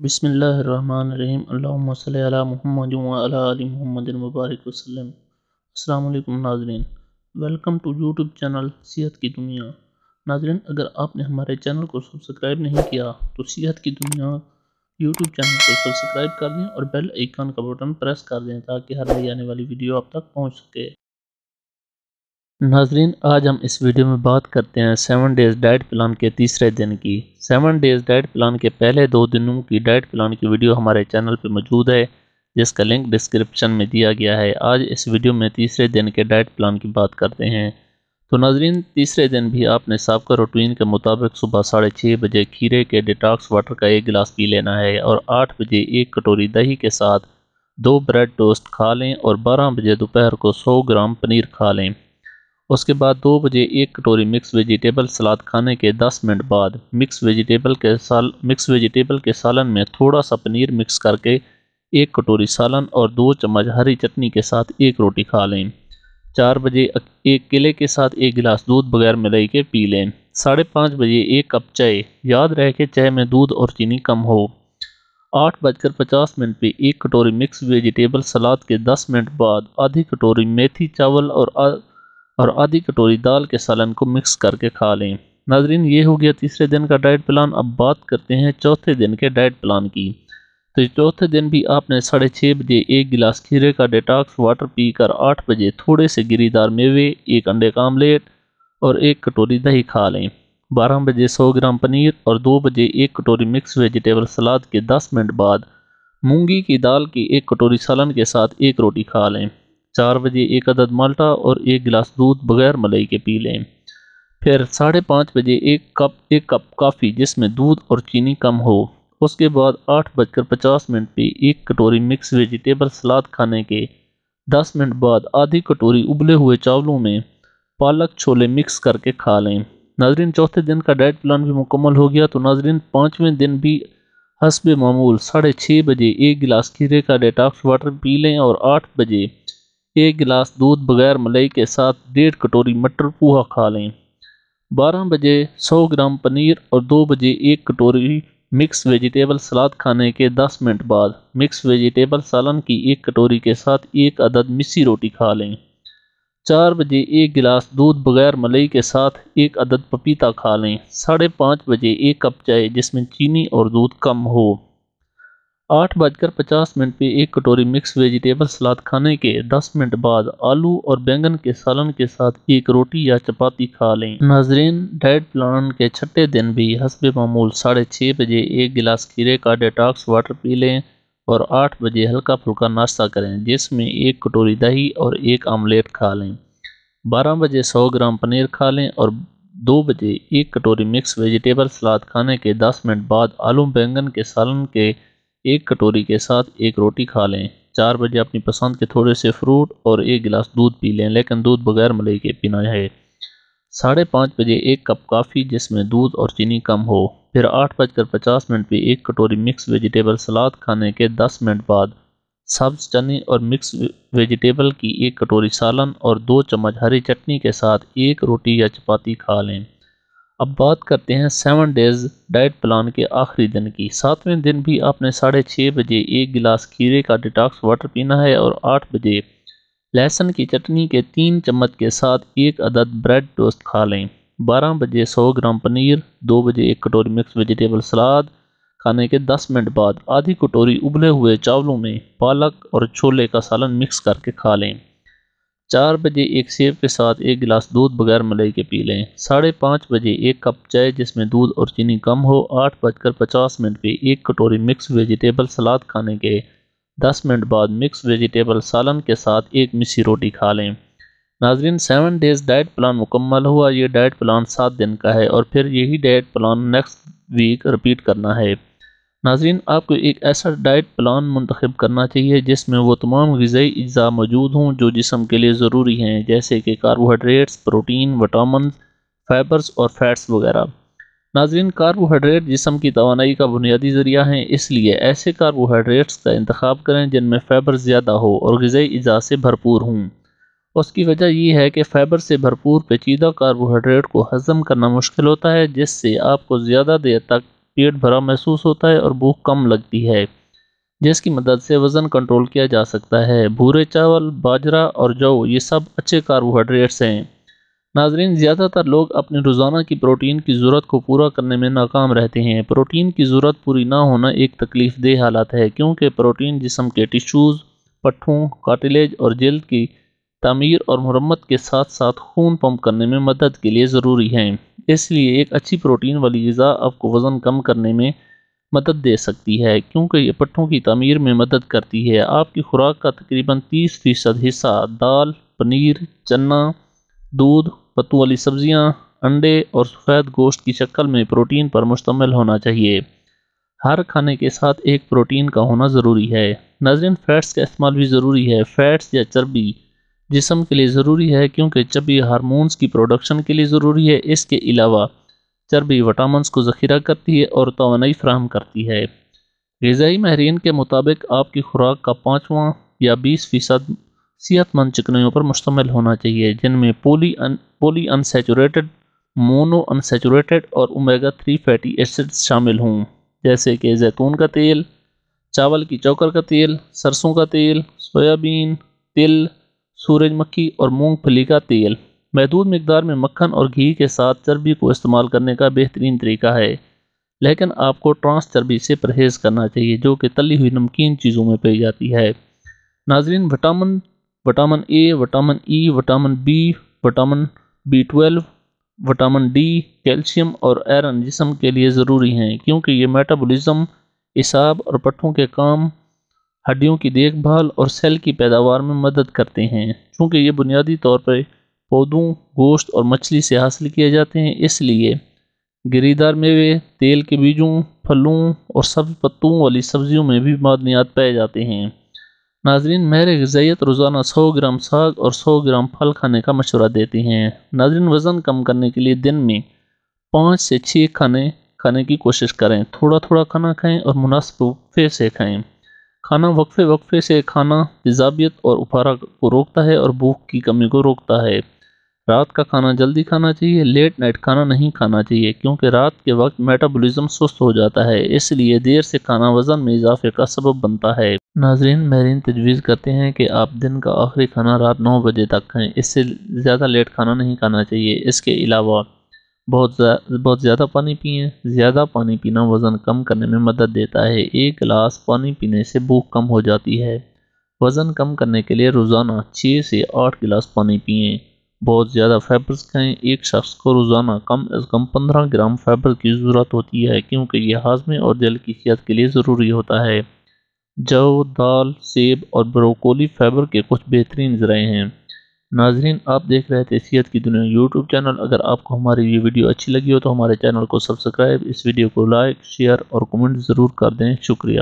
बसमिलमद महमद वसलम अल्लाम नाजरीन वेलकम टू यूट्यूब चैनल सेहत की दुनिया नाजरीन अगर आपने हमारे चैनल को सब्सक्राइब नहीं किया तो सेहत की दुनिया यूट्यूब चैनल को सब्सक्राइब कर दें और बेल आइकन का बटन प्रेस कर दें ताकि हर नई आने वाली वीडियो आप तक पहुँच सके नाजरीन आज हम इस वीडियो में बात करते हैं सेवन डेज़ डाइट प्लान के तीसरे दिन की सेवन डेज़ डाइट प्लान के पहले दो दिनों की डाइट प्लान की वीडियो हमारे चैनल पर मौजूद है जिसका लिंक डिस्क्रिप्शन में दिया गया है आज इस वीडियो में तीसरे दिन के डाइट प्लान की बात करते हैं तो नाजरीन तीसरे दिन भी आपने सबका रूटीन के मुताबिक सुबह साढ़े छः बजे खीरे के डिटॉक्स वाटर का एक गिलास पी लेना है और आठ बजे एक कटोरी दही के साथ दो ब्रेड टोस्ट खा लें और बारह बजे दोपहर को सौ ग्राम पनीर खा लें उसके बाद दो बजे एक कटोरी मिक्स वेजिटेबल सलाद खाने के दस मिनट बाद मिक्स वेजिटेबल के साल मिक्स वेजिटेबल के सालन में थोड़ा सा पनीर मिक्स करके एक कटोरी सालन और दो चम्मच हरी चटनी के साथ एक रोटी खा लें चार बजे एक केले के साथ एक गिलास दूध बगैर मिलाई के पी लें साढ़े पाँच बजे एक कप चाय याद रहे कि चाय में दूध और चीनी कम हो आठ बजकर पचास मिनट पे एक कटोरी मिक्स वेजिटेबल सलाद के दस मिनट बाद आधी कटोरी मेथी चावल और और आधी कटोरी दाल के सालन को मिक्स करके खा लें नाजरीन ये हो गया तीसरे दिन का डाइट प्लान अब बात करते हैं चौथे दिन के डाइट प्लान की तो चौथे दिन भी आपने साढ़े छः बजे एक गिलास खीरे का डिटॉक्स वाटर पी कर आठ बजे थोड़े से गिरीदार मेवे एक अंडे का आमलेट और एक कटोरी दही खा लें बारह बजे सौ ग्राम पनीर और दो बजे एक कटोरी मिक्स वेजिटेबल सलाद के दस मिनट बाद मूँगी की दाल की एक कटोरी सालन के साथ एक रोटी खा लें चार बजे एक अदद माल्टा और एक गिलास दूध बगैर मलाई के पी लें फिर साढ़े पाँच बजे एक कप एक कप काफ़ी जिसमें दूध और चीनी कम हो उसके बाद आठ बजकर पचास मिनट पे एक कटोरी मिक्स वेजिटेबल सलाद खाने के दस मिनट बाद आधी कटोरी उबले हुए चावलों में पालक छोले मिक्स करके खा लें नाजरीन चौथे दिन का डाइट प्लान भी मुकम्मल हो गया तो नाजरीन पाँचवें दिन भी हसब मामूल साढ़े छः बजे एक गिलास खीरे का डेटॉक्स वाटर पी लें और आठ बजे एक गिलास दूध बगैर मलाई के साथ डेढ़ कटोरी मटर पोहा खा लें बारह बजे सौ ग्राम पनीर और दो बजे एक कटोरी मिक्स वेजिटेबल सलाद खाने के दस मिनट बाद मिक्स वेजिटेबल सालन की एक कटोरी के साथ एक अदद मिसी रोटी खा लें चार बजे एक गिलास दूध बगैर मलई के साथ एक अदद पपीता खा लें साढ़े पाँच बजे एक कप चाय जिसमें चीनी और दूध कम हो आठ बजकर पचास मिनट पे एक कटोरी मिक्स वेजिटेबल सलाद खाने के दस मिनट बाद आलू और बैंगन के सालन के साथ एक रोटी या चपाती खा लें नाजरीन डाइट प्लान के छठे दिन भी हसब मामूल साढ़े छः बजे एक गिलास खीरे का डेटॉक्स वाटर पी लें और आठ बजे हल्का फुल्का नाश्ता करें जिसमें एक कटोरी दही और एक आमलेट खा लें बारह बजे सौ ग्राम पनीर खा लें और दो बजे एक कटोरी मिक्स वेजिटेबल सलाद खाने के दस मिनट बाद आलू बैंगन के सालन के एक कटोरी के साथ एक रोटी खा लें चार बजे अपनी पसंद के थोड़े से फ्रूट और एक गिलास दूध पी लें लेकिन दूध बगैर मलई के पीना है साढ़े पाँच बजे एक कप काफ़ी जिसमें दूध और चीनी कम हो फिर आठ बजकर पचास मिनट पर एक कटोरी मिक्स वेजिटेबल सलाद खाने के दस मिनट बाद सब्ज चने और मिक्स वेजिटेबल की एक कटोरी सालन और दो चम्मच हरी चटनी के साथ एक रोटी या चपाती खा लें अब बात करते हैं सेवन डेज डाइट प्लान के आखिरी दिन की सातवें दिन भी आपने साढ़े छः बजे एक गिलास खीरे का डिटॉक्स वाटर पीना है और आठ बजे लहसुन की चटनी के तीन चम्मच के साथ एक अदद ब्रेड टोस्ट खा लें बारह बजे सौ ग्राम पनीर दो बजे एक कटोरी मिक्स वेजिटेबल सलाद खाने के दस मिनट बाद आधी कटोरी उबले हुए चावलों में पालक और छोले का सालन मिक्स करके खा लें चार बजे एक सेब के साथ एक गिलास दूध बगैर मलाई के पी लें साढ़े पाँच बजे एक कप चाय जिसमें दूध और चीनी कम हो आठ बजकर पचास मिनट पर एक कटोरी मिक्स वेजिटेबल सलाद खाने के दस मिनट बाद मिक्स वेजिटेबल सालन के साथ एक मिसी रोटी खा लें नाजरीन सेवन डेज़ डाइट प्लान मुकम्मल हुआ ये डाइट प्लान सात दिन का है और फिर यही diet plan next week repeat करना है नाजरीन आपको एक ऐसा डाइट प्लान मंतखब करना चाहिए जिसमें वो तमाम गज़ाई अज्जा मौजूद हों जो जिसम के लिए ज़रूरी हैं जैसे कि कार्बोहाइड्रेट्स प्रोटीन वटामिन फाइबर्स और फैट्स वगैरह नाजरीन कार्बोहाइड्रेट जिसम की तोानाई का बुनियादी ज़रिया हैं इसलिए ऐसे कार्बोहाइड्रेट्स का इंतखब करें जिनमें फ़ाइबर ज़्यादा हो और गज़ाई अज्जा से भरपूर हों उसकी वजह यह है कि फ़ाइबर से भरपूर पेचीदा कार्बोहाइड्रेट को हज़म करना मुश्किल होता है जिससे आपको ज़्यादा देर तक पेट भरा महसूस होता है और भूख कम लगती है जिसकी मदद से वज़न कंट्रोल किया जा सकता है भूरे चावल बाजरा और जौ ये सब अच्छे कार्बोहाइड्रेट्स हैं नाजरीन ज़्यादातर लोग अपने रोज़ाना की प्रोटीन की ज़रूरत को पूरा करने में नाकाम रहते हैं प्रोटीन की ज़रूरत पूरी ना होना एक तकलीफ़ देह हालत है क्योंकि प्रोटीन जिसम के टिश्यूज़ पट्ठों काटिलेज और जल्द की तमीर और मरम्मत के साथ साथ खून पंप करने में मदद के लिए ज़रूरी है इसलिए एक अच्छी प्रोटीन वाली गज़ा आपको वज़न कम करने में मदद दे सकती है क्योंकि ये पट्टों की तमीर में मदद करती है आपकी खुराक का तकरीबन तीस फ़ीसद हिस्सा दाल पनीर चना दूध पत्तों वाली सब्ज़ियाँ अंडे और सफ़ेद गोश्त की शक्ल में प्रोटीन पर मुश्तमल होना चाहिए हर खाने के साथ एक प्रोटीन का होना ज़रूरी है नजरिन फैट्स का इस्तेमाल भी ज़रूरी है फैट्स या चर्बी जिसम के लिए ज़रूरी है क्योंकि चर्बी हारमोनस की प्रोडक्शन के लिए ज़रूरी है इसके अलावा चर्बी वटामस को ज़खीरा करती है और तोानाई फ्राहम करती है गज़ाई माहरीन के मुताबिक आपकी खुराक का पाँचवा या बीस फ़ीसद सेहतमंद चिकनियों पर मुश्तमिल होना चाहिए जिनमें poly un poly unsaturated mono unsaturated और ओमेगा थ्री फैटी एसिड्स शामिल हों जैसे कि जैतून का तेल चावल की चौकर का तेल सरसों का तेल सोयाबीन तिल सूरजमक्खी और मूंगफली का तेल महदूद मकदार में मक्खन और घी के साथ चर्बी को इस्तेमाल करने का बेहतरीन तरीका है लेकिन आपको ट्रांस चर्बी से परहेज़ करना चाहिए जो कि तली हुई नमकीन चीज़ों में पाई जाती है नाजरीन vitamin vitamin A vitamin E vitamin B vitamin B twelve vitamin D calcium और आयरन जिसम के लिए ज़रूरी हैं क्योंकि ये मेटाबॉलिज्म इसाब और पट्ठों के काम हड्डियों की देखभाल और सेल की पैदावार में मदद करते हैं क्योंकि ये बुनियादी तौर पर पौधों गोश्त और मछली से हासिल किए जाते हैं इसलिए गिरीदार मेवे तेल के बीजों फलों और सब्ज पत्तों वाली सब्जियों में भी मादनियात पाए जाते हैं नाजरीन महर गजाइत रोज़ाना 100 ग्राम साग और 100 ग्राम फल खाने का मशवरा देते हैं नाजरीन वज़न कम करने के लिए दिन में पाँच से छः खाने खाने की कोशिश करें थोड़ा थोड़ा खाना खाएँ और मुनासिब से खाएँ खाना वक्फे वक्फे से खाना तेजाबियत और उफारा को रोकता है और भूख की कमी को रोकता है रात का खाना जल्दी खाना चाहिए लेट नाइट खाना नहीं खाना चाहिए क्योंकि रात के वक्त मेटाबॉलिज्म सुस्त हो जाता है इसलिए देर से खाना वज़न में इजाफे का सबब बनता है नाजरीन महरीन तजवीज़ करते हैं कि आप दिन का आखिरी खाना रात नौ बजे तक खाएँ इससे ज़्यादा लेट खाना नहीं खाना चाहिए इसके अलावा बहुत बहुत ज़्यादा पानी पिए ज़्यादा पानी पीना वज़न कम करने में मदद देता है एक गिलास पानी पीने से भूख कम हो जाती है वज़न कम करने के लिए रोज़ाना छः से आठ गिलास पानी पिए बहुत ज़्यादा फाइबर्स खाएँ एक शख्स को रोज़ाना कम अज़ कम पंद्रह ग्राम फाइबर की ज़रूरत होती है क्योंकि यह हाजमे और दिल की सेहत के लिए ज़रूरी होता है जव दाल सेब और ब्रोकोली फाइबर के कुछ बेहतरीन ज़राए हैं नाजरीन आप देख रहे थे सीहत की दुनिया यूट्यूब चैनल अगर आपको हमारी ये वीडियो अच्छी लगी हो तो हमारे चैनल को सब्सक्राइब इस वीडियो को लाइक शेयर और कमेंट ज़रूर कर दें शुक्रिया